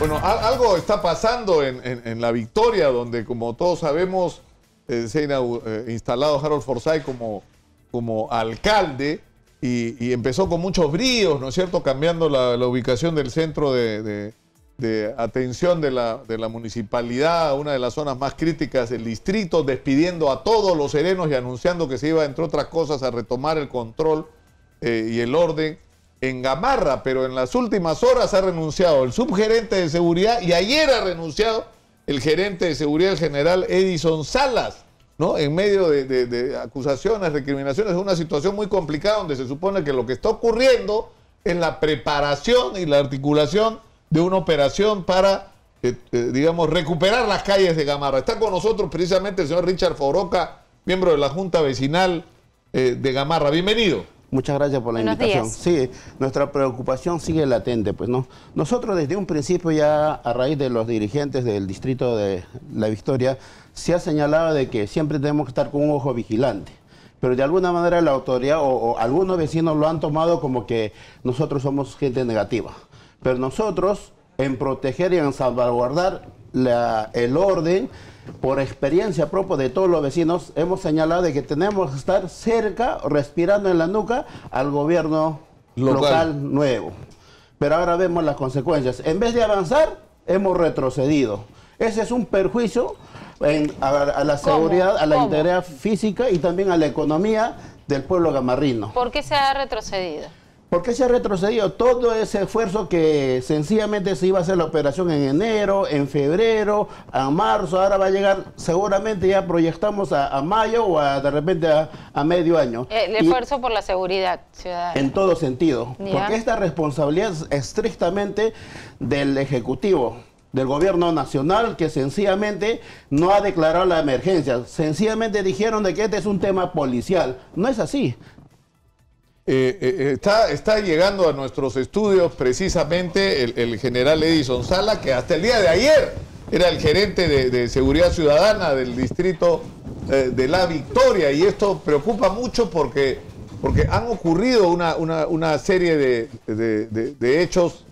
Bueno, algo está pasando en, la victoria, donde como todos sabemos, eh, se ha eh, instalado Harold Forsyth como, como alcalde y, empezó con muchos bríos, ¿no es cierto?, cambiando la, ubicación del centro de, atención de la, de la, municipalidad una de las zonas más críticas del distrito, despidiendo a todos los serenos y anunciando que se iba, entre otras cosas, a retomar el control eh, y el orden en Gamarra, pero en las últimas horas ha renunciado el subgerente de seguridad y ayer ha renunciado el gerente de seguridad, general Edison Salas, ¿no? En medio de, acusaciones, recriminaciones, es una situación muy complicada donde se supone que lo que está ocurriendo es la preparación y la articulación de una operación para, eh, eh, digamos, recuperar las calles de Gamarra. Está con nosotros precisamente el señor Richard Foroca, miembro de la Junta Vecinal eh, de Gamarra. Bienvenido. Muchas gracias por la invitación. Sí, nuestra preocupación sigue latente, pues no. Nosotros desde un principio ya a raíz de los dirigentes del distrito de La Victoria se ha señalado de que siempre tenemos que estar con un ojo vigilante. Pero de alguna manera la autoridad o algunos vecinos lo han tomado como que nosotros somos gente negativa. Pero nosotros en proteger y en salvaguardar el orden, por experiencia propia de todos los vecinos, hemos señalado de que tenemos que estar cerca, respirando en la nuca, al gobierno local, nuevo. Pero ahora vemos las consecuencias. En vez de avanzar, hemos retrocedido. Ese es un perjuicio a, la seguridad, a la integridad física y también a la economía del pueblo gamarrino. ¿Por qué se ha retrocedido? ¿Por qué se ha retrocedido todo ese esfuerzo que sencillamente se iba a hacer la operación en enero, en febrero, a marzo, ahora va a llegar, seguramente ya proyectamos a, mayo o de repente a, medio año? El esfuerzo por la seguridad ciudadana. En todo sentido, porque esta responsabilidad es estrictamente del Ejecutivo del gobierno nacional que sencillamente no ha declarado la emergencia, sencillamente dijeron de que este es un tema policial, no es así, eh, eh, eh, está, está, llegando a nuestros estudios precisamente el, general Edison Sala, que hasta el día de ayer era el gerente de, Seguridad Ciudadana del distrito de La Victoria, y esto preocupa mucho porque, porque han ocurrido una, serie de, hechos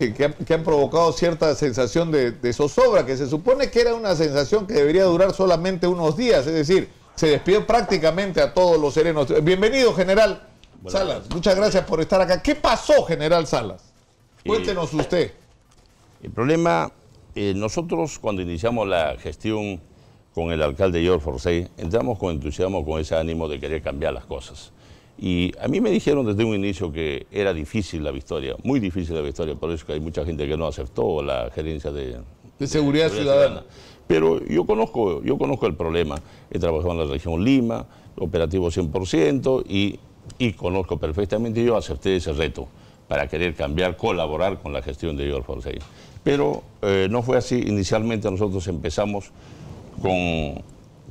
que, han, que, han, provocado cierta sensación de zozobra, que se supone que era una sensación que debería durar solamente unos días, es decir, se despidió prácticamente a todos los serenos. Bienvenido, general. Salas, muchas gracias por estar acá. ¿Qué pasó, general Salas? Eh, Cuéntenos usted. El problema, eh, nosotros cuando iniciamos la gestión con el alcalde George Forsey, entramos con entusiasmo, con ese ánimo de querer cambiar las cosas. Y a mí me dijeron desde un inicio que era difícil la victoria, muy difícil la victoria, por eso que hay mucha gente que no aceptó la gerencia de, seguridad, ciudadana. Pero yo conozco, yo conozco el problema. He trabajado en la región Lima, operativo 100%, y y conozco perfectamente, yo acepté ese reto para querer cambiar, colaborar con la gestión de George Pero eh, no fue así, inicialmente nosotros empezamos con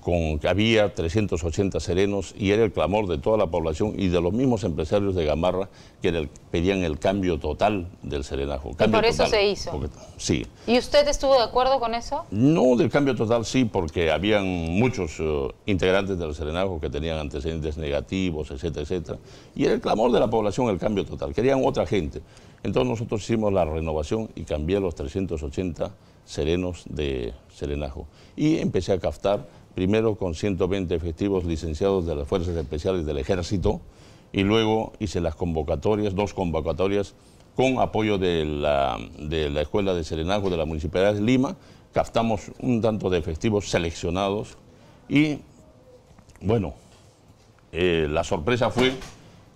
con, había 380 serenos y era el clamor de toda la población y de los mismos empresarios de Gamarra que pedían el cambio total del serenajo. por eso se hizo? sí. ¿Y usted estuvo de acuerdo con eso? No, del cambio total sí, porque habían muchos eh, integrantes del serenajo que tenían antecedentes negativos, etcétera, etcétera. Y era el clamor de la población el cambio total, querían otra gente. Entonces nosotros hicimos la renovación y cambié los 380 serenos de serenajo. Y empecé a captar primero con 120 efectivos licenciados de las Fuerzas Especiales del Ejército y luego hice las convocatorias, dos convocatorias con apoyo de la, Escuela de Serenazgo de la Municipalidad de Lima, captamos un tanto de efectivos seleccionados y bueno, eh, la sorpresa fue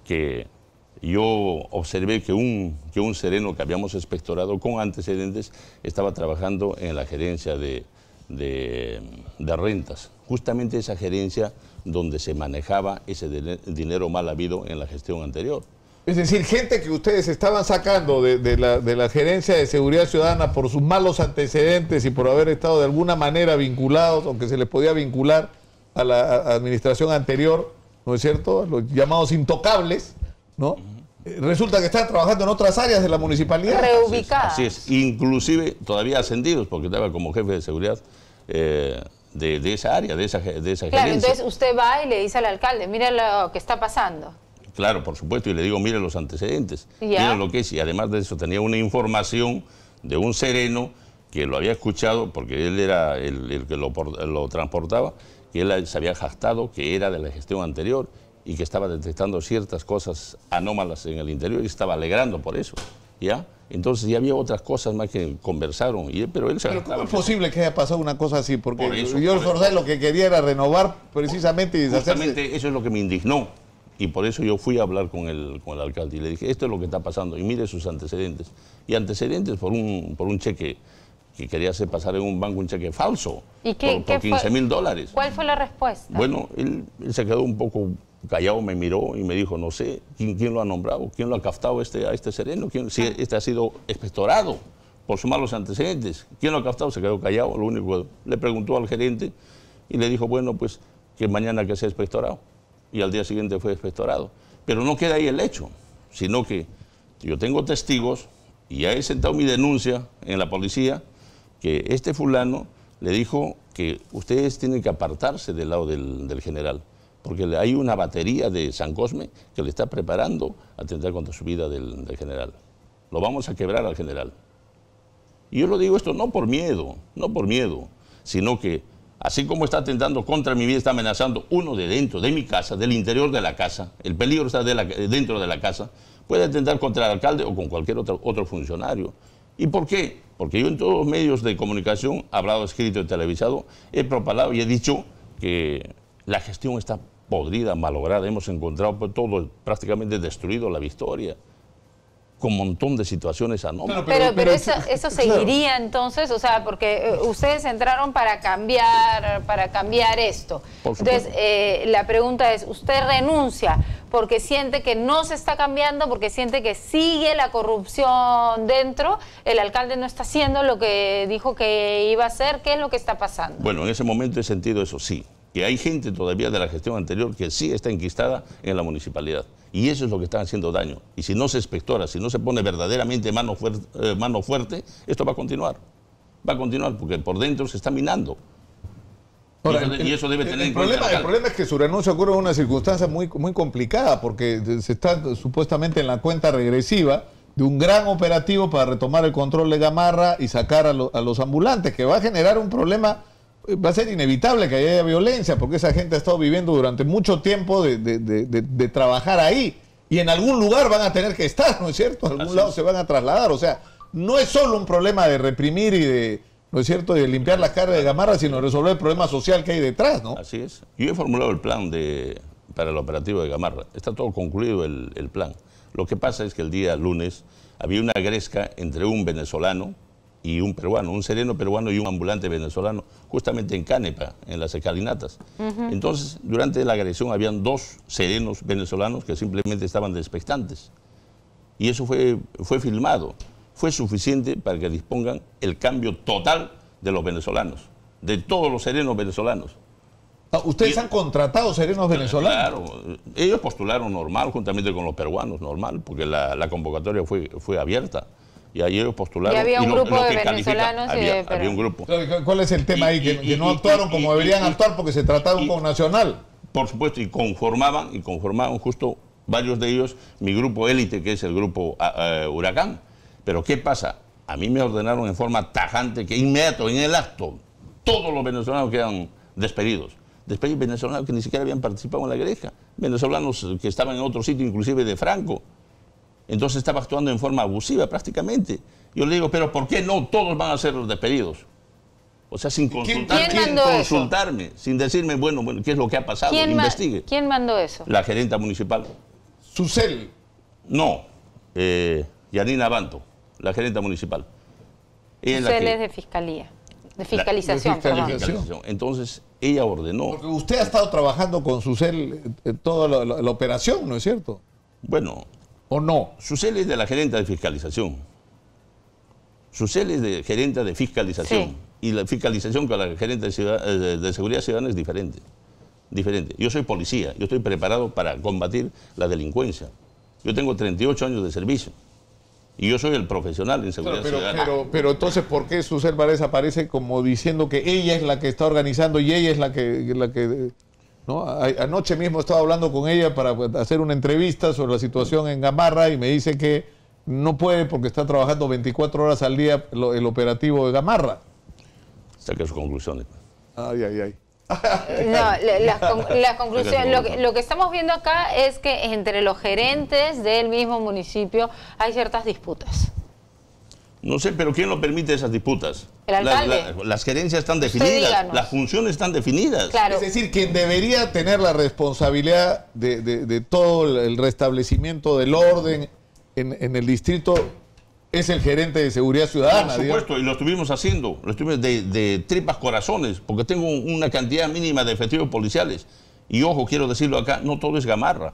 que yo observé que un, que un sereno que habíamos espectorado con antecedentes estaba trabajando en la gerencia de, de, rentas. Justamente esa gerencia donde se manejaba ese dinero mal habido en la gestión anterior. Es decir, gente que ustedes estaban sacando de, la, gerencia de seguridad ciudadana por sus malos antecedentes y por haber estado de alguna manera vinculados, aunque se les podía vincular a la administración anterior, ¿no es cierto? Los llamados intocables, ¿no? resulta que están trabajando en otras áreas de la municipalidad. Reubicadas. Así es, inclusive todavía ascendidos, porque estaba como jefe de seguridad eh, de, esa área, de esa, de Claro, entonces usted va y le dice al alcalde, mira lo que está pasando. Claro, por supuesto, y le digo, mire los antecedentes, mire lo que es, y además de eso tenía una información de un sereno que lo había escuchado, porque él era el, que lo, lo transportaba, que él se había jactado que era de la gestión anterior y que estaba detectando ciertas cosas anómalas en el interior y estaba alegrando por eso, ¿ya? Entonces ya había otras cosas más que conversaron, y, pero él ¿Cómo es posible que haya pasado una cosa así? Porque el señor yo lo que quería era renovar precisamente y deshacerse. eso es lo que me indignó. Y por eso yo fui a hablar con el, alcalde y le dije, esto es lo que está pasando, y mire sus antecedentes. Y antecedentes por un, por un cheque que quería hacer pasar en un banco un cheque falso por, 15 mil dólares. ¿Cuál fue la respuesta? Bueno, él se quedó un poco Callao me miró y me dijo, no sé, ¿quién, lo ha nombrado? ¿Quién lo ha captado este, a este sereno? si este ha sido espectorado por sus malos antecedentes. ¿Quién lo ha captado? Se quedó callado, lo único. Le preguntó al gerente y le dijo, bueno, pues que mañana que sea expectorado. Y al día siguiente fue espectorado. Pero no queda ahí el hecho, sino que yo tengo testigos y ya he sentado mi denuncia en la policía que este fulano le dijo que ustedes tienen que apartarse del lado del general porque hay una batería de San Cosme que le está preparando a atentar contra su vida del, general. Lo vamos a quebrar al general. Y yo lo digo esto no por miedo, no por miedo, sino que así como está atentando contra mi vida, está amenazando uno de dentro de mi casa, del interior de la casa, el peligro está eh, dentro de la casa, puede atentar contra el alcalde o con cualquier otro, otro funcionario. ¿Y por qué? Porque yo en todos los medios de comunicación, hablado, escrito y televisado, he propalado y he dicho que la gestión está podrida, malograda. Hemos encontrado pues, todo prácticamente destruido la victoria con un montón de situaciones anómalas. pero, eso, seguiría entonces, o sea, porque eh, ustedes entraron para cambiar, para cambiar esto. Entonces, eh, la pregunta es, ¿usted renuncia porque siente que no se está cambiando, porque siente que sigue la corrupción dentro? ¿El alcalde no está haciendo lo que dijo que iba a hacer? ¿Qué es lo que está pasando? Bueno, en ese momento he sentido eso, sí que hay gente todavía de la gestión anterior que sí está enquistada en la municipalidad. Y eso es lo que está haciendo daño. Y si no se espectora, si no se pone verdaderamente eh, mano, fuerte, esto va a continuar. Va a continuar porque por dentro se está minando. y, eso, debe tener el, problema, El problema es que su renuncia ocurre en una circunstancia muy, muy complicada porque se está supuestamente en la cuenta regresiva de un gran operativo para retomar el control de Gamarra y sacar a los ambulantes, que va a generar un problema va a ser inevitable que haya violencia, porque esa gente ha estado viviendo durante mucho tiempo de, trabajar ahí. Y en algún lugar van a tener que estar, ¿no es cierto? En algún lado se van a trasladar. O sea, no es solo un problema de reprimir y de, ¿no es cierto?, de limpiar las cargas de gamarra, sino resolver el problema social que hay detrás, ¿no? Así es. Yo he formulado el plan de, para el operativo de gamarra. Está todo concluido el, el plan. Lo que pasa es que el día lunes había una gresca entre un venezolano, y un peruano, un sereno peruano y un ambulante venezolano, justamente en Canepa, en las escalinatas. Entonces, durante la agresión habían dos serenos venezolanos que simplemente estaban despectantes. Y eso fue, fue filmado. Fue suficiente para que dispongan el cambio total de los venezolanos, de todos los serenos venezolanos. Ah, ¿Ustedes han contratado serenos venezolanos? Claro, ellos postularon normal, juntamente con los peruanos, normal, porque la, la convocatoria fue, fue abierta y ayer postularon. Y eh, había un grupo de venezolanos había, un grupo. ¿Cuál es el tema ahí? Que, no actuaron como deberían actuar porque se trataron con Nacional Por supuesto, y conformaban, y conformaban justo varios de ellos mi grupo élite, que es el grupo ah, eh, Huracán. Pero ¿qué pasa? A mí me ordenaron en forma tajante que inmediato, en el acto, todos los venezolanos quedan despedidos. Despedidos venezolanos que ni siquiera habían participado en la greja. Venezolanos que estaban en otro sitio, inclusive de Franco entonces estaba actuando en forma abusiva prácticamente. Yo le digo, pero ¿por qué no todos van a ser los despedidos? O sea, sin consultarme, ¿Quién sin, consultarme sin decirme, bueno, bueno, ¿qué es lo que ha pasado? Investigue. ¿Quién mandó eso? La gerenta municipal. ¿Susel? No, eh, Yanina Banto, la gerenta municipal. Ella Susel es, de fiscalía. De fiscalización, de fiscalización. Entonces, ella ordenó. Porque usted ha estado trabajando con Susel eh, eh, toda la operación, ¿no es cierto? Bueno, o no. Susel es de la gerente de fiscalización. Susel es de gerente de fiscalización. Y la fiscalización con la gerente eh, de, seguridad ciudadana es diferente. diferente. Yo soy policía, yo estoy preparado para combatir la delincuencia. Yo tengo 38 años de servicio. Y yo soy el profesional en seguridad ciudadana. Pero, entonces, ¿por qué Susel Varese aparece como diciendo que ella es la que está organizando y ella es la que... La que ¿no? Anoche mismo estaba hablando con ella para pues, hacer una entrevista sobre la situación en Gamarra y me dice que no puede porque está trabajando 24 horas al día el operativo de Gamarra. Saque sus conclusiones. Ay, ay, ay. No, las, conclusiones, lo que estamos viendo acá es que entre los gerentes del mismo municipio hay ciertas disputas. No sé, pero ¿quién lo permite esas disputas? Las, gerencias están definidas, las funciones están definidas. Es decir, quien debería tener la responsabilidad de, todo el restablecimiento del orden en, el distrito es el gerente de seguridad ciudadana. Por supuesto, y lo estuvimos haciendo, lo estuvimos de, de tripas corazones, porque tengo una cantidad mínima de efectivos policiales. Y ojo, quiero decirlo acá, no todo es gamarra,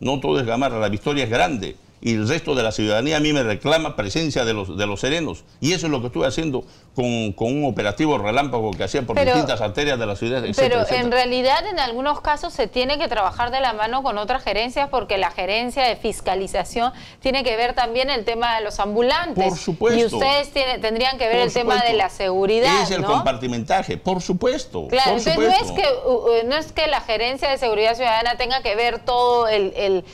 no todo es gamarra, la victoria es grande y el resto de la ciudadanía a mí me reclama presencia de los, de los serenos. Y eso es lo que estuve haciendo con, un operativo relámpago que hacía por distintas arterias de la ciudad. pero en realidad en algunos casos se tiene que trabajar de la mano con otras gerencias porque la gerencia de fiscalización tiene que ver también el tema de los ambulantes. Por supuesto. Y ustedes tendrían que ver el tema de la seguridad. Es el compartimentaje, por supuesto. Claro, entonces No, es que, no es que la gerencia de seguridad ciudadana tenga que ver todo el, el,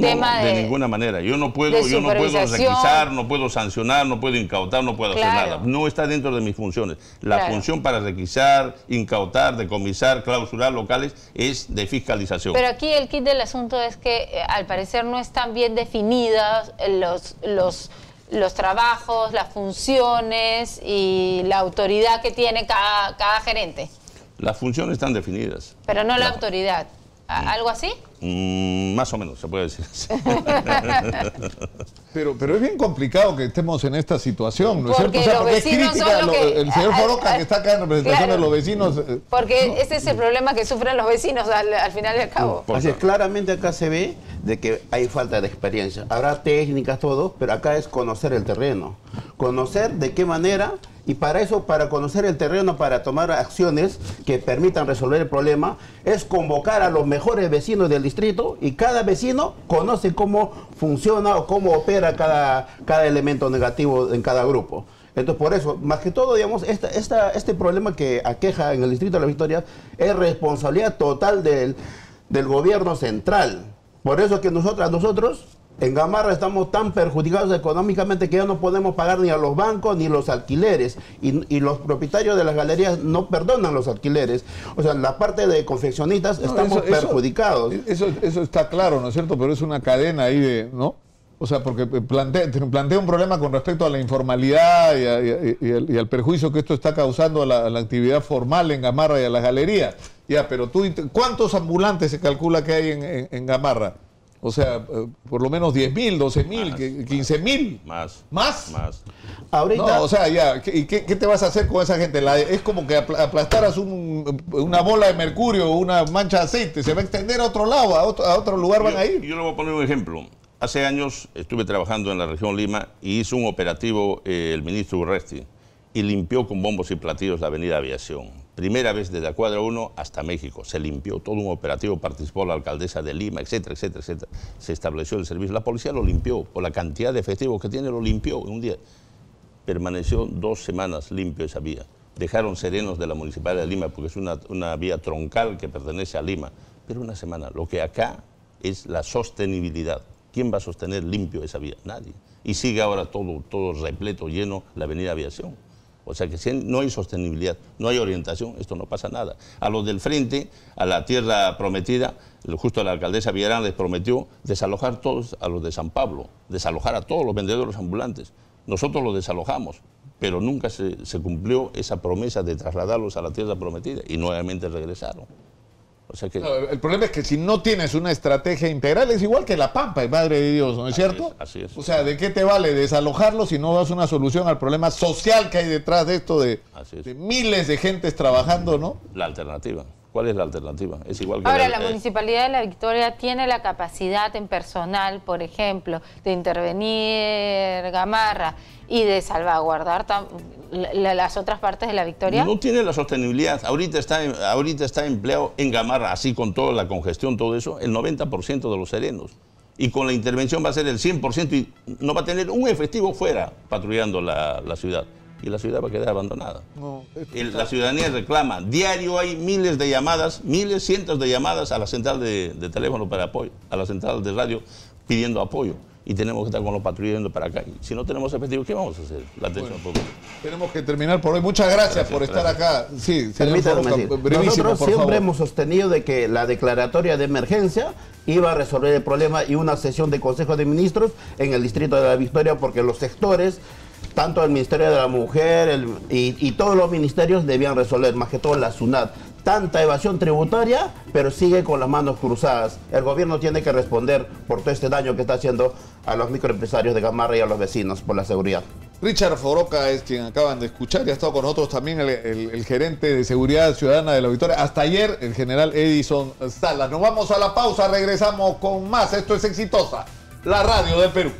tema de... De ninguna manera yo no puedo, yo no puedo requisar, no puedo sancionar, no puedo incautar, no puedo hacer nada. No está dentro de mis funciones. La función para requisar, incautar, decomisar, clausurar locales es de fiscalización. Pero aquí el kit del asunto es que eh, al parecer no están bien definidas los, los los trabajos, las funciones y la autoridad que tiene cada, gerente. Las funciones están definidas. Pero no la autoridad. Mm. ¿Algo así? Mm, más o menos, se puede decir así. pero, pero es bien complicado que estemos en esta situación, ¿no es cierto? O sea, porque es crítica. que, el señor Foroca, que está acá en representación de los vecinos. Eh, porque ese es el problema que sufren los vecinos al, final y al cabo. Así es, claramente acá se ve de que hay falta de experiencia. Habrá técnicas, todo, pero acá es conocer el terreno. Conocer de qué manera y para eso, para conocer el terreno, para tomar acciones que permitan resolver el problema, es convocar a los mejores vecinos del distrito y cada vecino conoce cómo funciona o cómo opera cada, cada elemento negativo en cada grupo. Entonces, por eso, más que todo, digamos, este problema que aqueja en el Distrito de la Victoria es responsabilidad total del, del gobierno central. Por eso que nosotras, nosotros en Gamarra estamos tan perjudicados económicamente que ya no podemos pagar ni a los bancos ni los alquileres. Y, los propietarios de las galerías no perdonan los alquileres. O sea, la parte de confeccionistas estamos perjudicados. E-, eso, eso, está claro, ¿no es cierto? Pero es una cadena ahí de, ¿no? O sea, porque plantea, un problema con respecto a la informalidad y, al, perjuicio que esto está causando a la, actividad formal en Gamarra y a las galerías. Ya, pero tú, ¿cuántos ambulantes se calcula que hay en Gamarra? O sea, eh, por lo menos 10.000, mil, 15.000. mil, mil. Más. ¿Más? Más. Ahorita... No, o sea, ya, ¿qué, qué, te vas a hacer con esa gente? es como que aplastaras una bola de mercurio o una mancha de aceite. Se va a extender a otro lado, a otro, lugar van a ir. Yo le voy a poner un ejemplo. Hace años estuve trabajando en la región Lima y hizo un operativo eh, el ministro Urresti y limpió con bombos y platillos la avenida Aviación primera vez desde la cuadra 1 hasta México. Se limpió todo un operativo, participó la alcaldesa de Lima, etcétera, etcétera, etcétera. Se estableció el servicio. La policía lo limpió, por la cantidad de efectivos que tiene, lo limpió en un día. Permaneció dos semanas limpio esa vía. Dejaron serenos de la Municipalidad de Lima, porque es una, vía troncal que pertenece a Lima. Pero una semana. Lo que acá es la sostenibilidad. ¿Quién va a sostener limpio esa vía? Nadie. Y sigue ahora todo, todo repleto, lleno la avenida Aviación. O sea que si no hay sostenibilidad, no hay orientación, esto no pasa nada. A los del frente, a la tierra prometida, justo la alcaldesa Villarán les prometió desalojar todos a los de San Pablo, desalojar a todos los vendedores ambulantes. Nosotros los desalojamos, pero nunca se cumplió esa promesa de trasladarlos a la tierra prometida y nuevamente regresaron el problema es que si no tienes una estrategia integral, es igual que la pampa, madre de Dios, ¿no es cierto? O sea, ¿de qué te vale desalojarlo si no das una solución al problema social que hay detrás de esto de, de miles de gentes trabajando, ¿no? La alternativa. ¿Cuál es la alternativa? Es igual que Ahora, la, Municipalidad de La Victoria tiene la capacidad en personal, por ejemplo, de intervenir Gamarra y de salvaguardar las otras partes de La Victoria. No tiene la sostenibilidad. Ahorita está, ahorita está empleado en Gamarra, así con toda la congestión, todo eso, el 90% de los serenos. Y con la intervención va a ser el 100% y no va a tener un efectivo fuera patrullando la ciudad y la ciudad va a quedar abandonada. la ciudadanía reclama. Diario hay miles de llamadas, miles, cientos de llamadas a la central de, teléfono para apoyo, a la central de radio pidiendo apoyo y tenemos que estar con los patrulleros para acá. Si no tenemos efectivo, ¿qué vamos a hacer? La atención pública... Tenemos que terminar por hoy. Muchas gracias, por estar acá. Sí, señor Nosotros siempre hemos sostenido de que la declaratoria de emergencia iba a resolver el problema y una sesión de Consejo de Ministros en el Distrito de la Victoria porque los sectores tanto el Ministerio de la Mujer y, todos los ministerios debían resolver, más que todo la SUNAT. Tanta evasión tributaria, pero sigue con las manos cruzadas. El gobierno tiene que responder por todo este daño que está haciendo a los microempresarios de Gamarra y a los vecinos por la seguridad. Richard Foroca es quien acaban de escuchar y ha estado con nosotros también el, gerente de Seguridad Ciudadana de la Victoria. Hasta ayer, el general Edison Salas. Nos vamos a la pausa, regresamos con más. Esto es Exitosa, la radio de Perú.